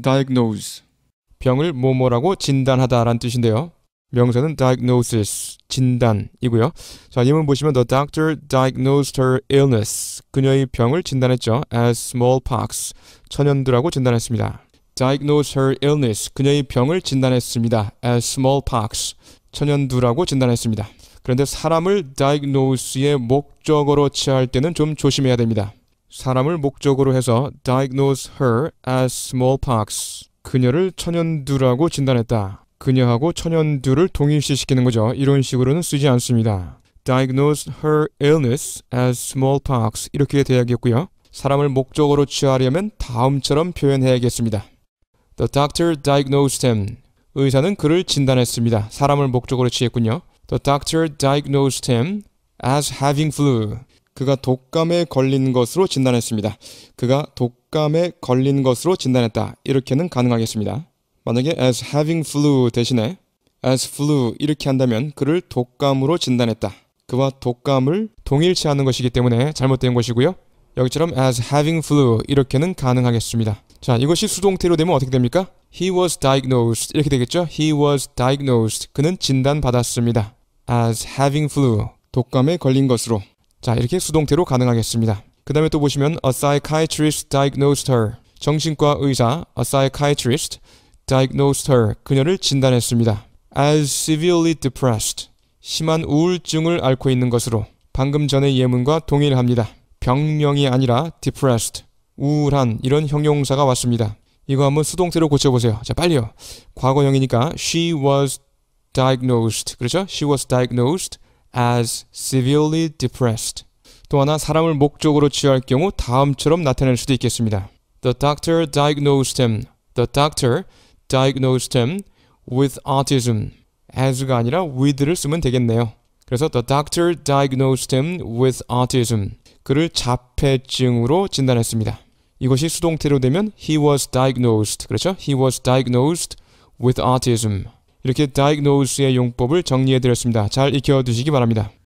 diagnose 병을 뭐뭐라고 진단하다라는 뜻인데요. 명사는 diagnosis, 진단이고요. 자, 이문 보시면 the doctor diagnosed her illness. 그녀의 병을 진단했죠. as smallpox, 천연두라고 진단했습니다. diagnosed her illness. 그녀의 병을 진단했습니다. as smallpox, 천연두라고 진단했습니다. 그런데 사람을 diagnose의 목적으로 취할 때는 좀 조심해야 됩니다. 사람을 목적으로 해서 diagnose her as smallpox. 그녀를 천연두라고 진단했다. 그녀하고 천연두를 동일시시키는 거죠. 이런 식으로는 쓰지 않습니다. diagnose her illness as smallpox 이렇게 돼야겠고요. 사람을 목적으로 취하려면 다음처럼 표현해야겠습니다. The doctor diagnosed him. 의사는 그를 진단했습니다. 사람을 목적으로 취했군요. The doctor diagnosed him as having flu. 그가 독감에 걸린 것으로 진단했습니다. 그가 독감에 걸린 것으로 진단했다. 이렇게는 가능하겠습니다. 만약에 as having flu 대신에 as flu 이렇게 한다면 그를 독감으로 진단했다. 그와 독감을 동일시 하는 것이기 때문에 잘못된 것이고요. 여기처럼 as having flu 이렇게는 가능하겠습니다. 자, 이것이 수동태로 되면 어떻게 됩니까? He was diagnosed 이렇게 되겠죠? He was diagnosed 그는 진단받았습니다. as having flu 독감에 걸린 것으로 자, 이렇게 수동태로 가능하겠습니다. 그 다음에 또 보시면 a psychiatrist diagnosed her. 정신과 의사 a psychiatrist diagnosed her. 그녀를 진단했습니다. as severely depressed. 심한 우울증을 앓고 있는 것으로 방금 전의 예문과 동일합니다. 병명이 아니라 depressed, 우울한 이런 형용사가 왔습니다. 이거 한번 수동태로 고쳐보세요. 자, 빨리요. 과거형이니까 she was diagnosed. 그렇죠? she was diagnosed as severely depressed. 또 하나 사람을 목적으로 취할 경우 다음처럼 나타낼 수도 있겠습니다. The doctor diagnosed him. The doctor diagnosed him with autism. as가 아니라 with를 쓰면 되겠네요. 그래서 the doctor diagnosed him with autism. 그를 자폐증으로 진단했습니다. 이것이 수동태로 되면 he was diagnosed. 그렇죠? he was diagnosed with autism. 이렇게 다이 a g 스의 용법을 정리해드렸습니다. 잘 익혀두시기 바랍니다.